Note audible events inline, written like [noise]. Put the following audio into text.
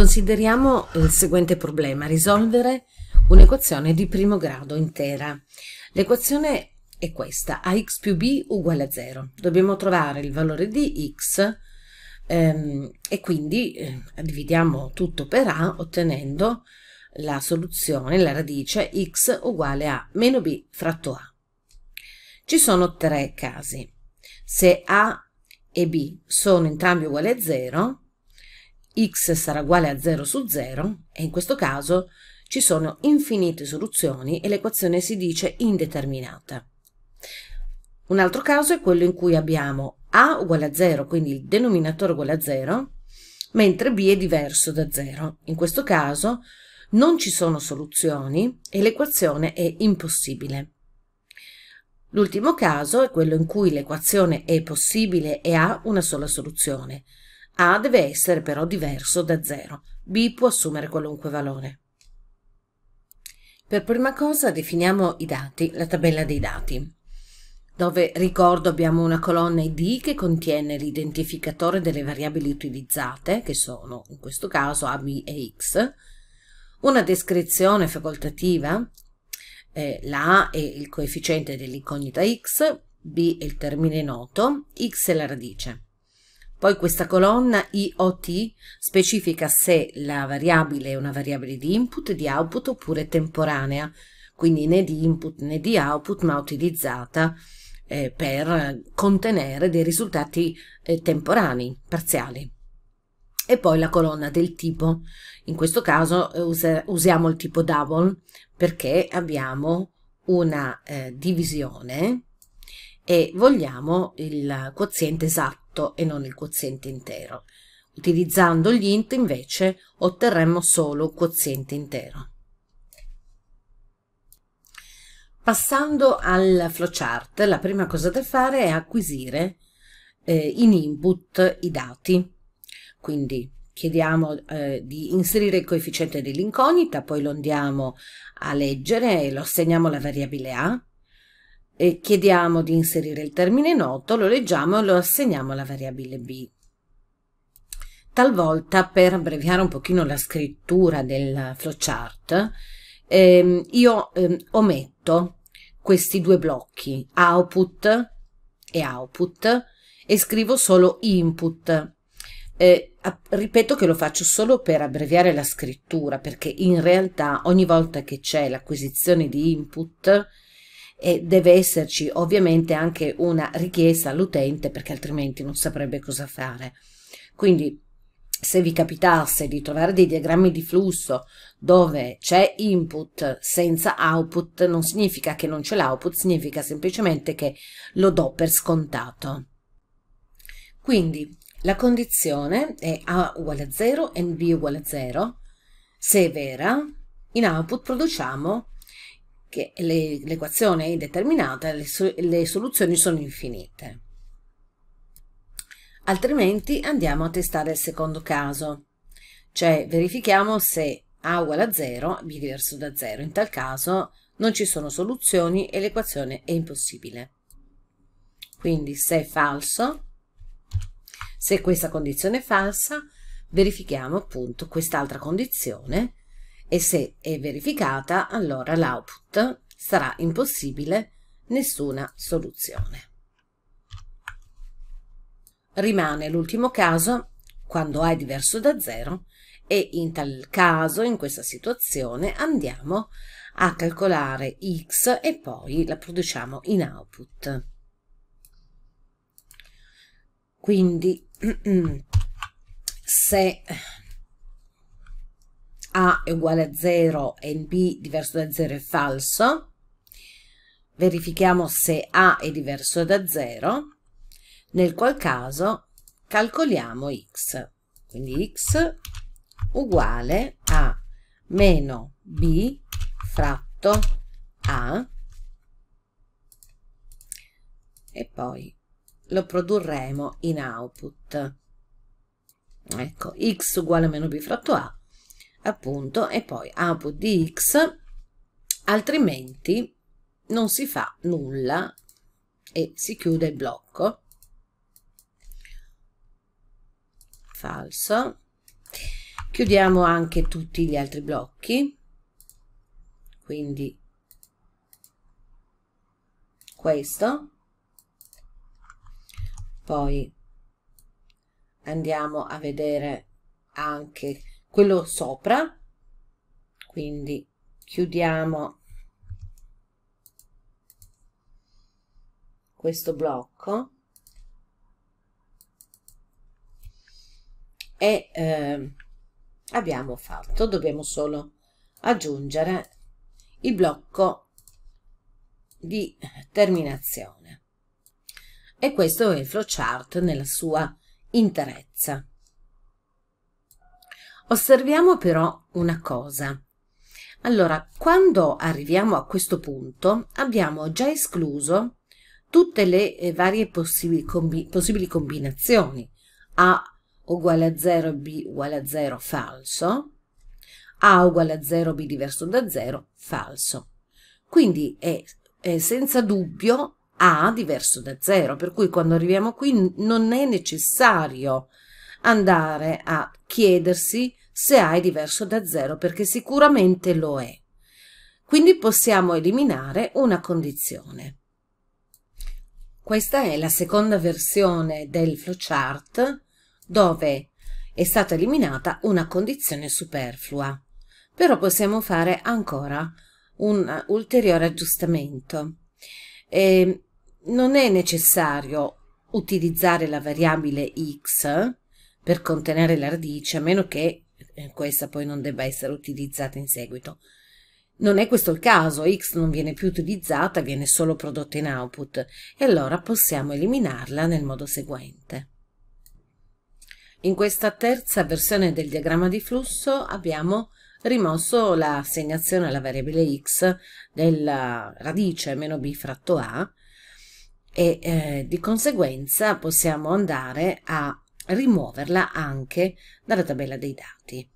Consideriamo il seguente problema, risolvere un'equazione di primo grado intera. L'equazione è questa, ax più b uguale a 0. Dobbiamo trovare il valore di x ehm, e quindi eh, dividiamo tutto per a ottenendo la soluzione, la radice x uguale a meno b fratto a. Ci sono tre casi. Se a e b sono entrambi uguali a 0, x sarà uguale a 0 su 0 e in questo caso ci sono infinite soluzioni e l'equazione si dice indeterminata. Un altro caso è quello in cui abbiamo a uguale a 0, quindi il denominatore uguale a 0, mentre b è diverso da 0. In questo caso non ci sono soluzioni e l'equazione è impossibile. L'ultimo caso è quello in cui l'equazione è possibile e ha una sola soluzione, a deve essere però diverso da 0. B può assumere qualunque valore. Per prima cosa definiamo i dati, la tabella dei dati, dove ricordo abbiamo una colonna ID che contiene l'identificatore delle variabili utilizzate, che sono in questo caso A, B e X, una descrizione facoltativa, eh, la è il coefficiente dell'incognita X, B è il termine noto, X è la radice. Poi questa colonna IOT specifica se la variabile è una variabile di input, di output oppure temporanea, quindi né di input né di output, ma utilizzata eh, per contenere dei risultati eh, temporanei, parziali. E poi la colonna del tipo. In questo caso eh, usiamo il tipo double perché abbiamo una eh, divisione e vogliamo il quoziente esatto e non il quoziente intero. Utilizzando gli int invece otterremmo solo un quoziente intero. Passando al flowchart, la prima cosa da fare è acquisire eh, in input i dati. Quindi chiediamo eh, di inserire il coefficiente dell'incognita, poi lo andiamo a leggere e lo assegniamo alla variabile A eh, chiediamo di inserire il termine noto, lo leggiamo e lo assegniamo alla variabile b. Talvolta, per abbreviare un pochino la scrittura del flowchart, ehm, io ehm, ometto questi due blocchi, output e output, e scrivo solo input. Eh, ripeto che lo faccio solo per abbreviare la scrittura, perché in realtà ogni volta che c'è l'acquisizione di input, e deve esserci ovviamente anche una richiesta all'utente perché altrimenti non saprebbe cosa fare. Quindi se vi capitasse di trovare dei diagrammi di flusso dove c'è input senza output, non significa che non c'è l'output, significa semplicemente che lo do per scontato. Quindi la condizione è A uguale a 0 e B uguale a 0. Se è vera, in output produciamo che l'equazione è indeterminata, le, soluzioni sono infinite. Altrimenti andiamo a testare il secondo caso, cioè verifichiamo se a uguale a 0, b diverso da 0. In tal caso non ci sono soluzioni e l'equazione è impossibile. Quindi se è falso, se questa condizione è falsa, verifichiamo appunto quest'altra condizione e se è verificata allora l'output sarà impossibile nessuna soluzione. Rimane l'ultimo caso quando A è diverso da 0 e in tal caso, in questa situazione, andiamo a calcolare x e poi la produciamo in output. Quindi [clears throat] se a è uguale a 0 e B diverso da 0 è falso. Verifichiamo se A è diverso da 0, nel qual caso calcoliamo X. Quindi X uguale a meno B fratto A e poi lo produrremo in output. Ecco, x uguale a meno b fratto a appunto, e poi output di x, altrimenti non si fa nulla e si chiude il blocco. Falso. Chiudiamo anche tutti gli altri blocchi, quindi questo. Poi andiamo a vedere anche quello sopra quindi chiudiamo questo blocco e eh, abbiamo fatto dobbiamo solo aggiungere il blocco di terminazione e questo è il flowchart nella sua interezza Osserviamo però una cosa. Allora, quando arriviamo a questo punto, abbiamo già escluso tutte le eh, varie possibili, combi possibili combinazioni. A uguale a 0, B uguale a 0, falso. A uguale a 0, B diverso da 0, falso. Quindi è, è senza dubbio A diverso da 0, per cui quando arriviamo qui non è necessario andare a chiedersi se A è diverso da 0 perché sicuramente lo è. Quindi possiamo eliminare una condizione. Questa è la seconda versione del flowchart dove è stata eliminata una condizione superflua. Però possiamo fare ancora un ulteriore aggiustamento. E ehm, non è necessario utilizzare la variabile x per contenere la radice, a meno che eh, questa poi non debba essere utilizzata in seguito. Non è questo il caso, X non viene più utilizzata, viene solo prodotta in output e allora possiamo eliminarla nel modo seguente. In questa terza versione del diagramma di flusso abbiamo rimosso l'assegnazione alla variabile x della radice meno b fratto a e eh, di conseguenza possiamo andare a rimuoverla anche dalla tabella dei dati.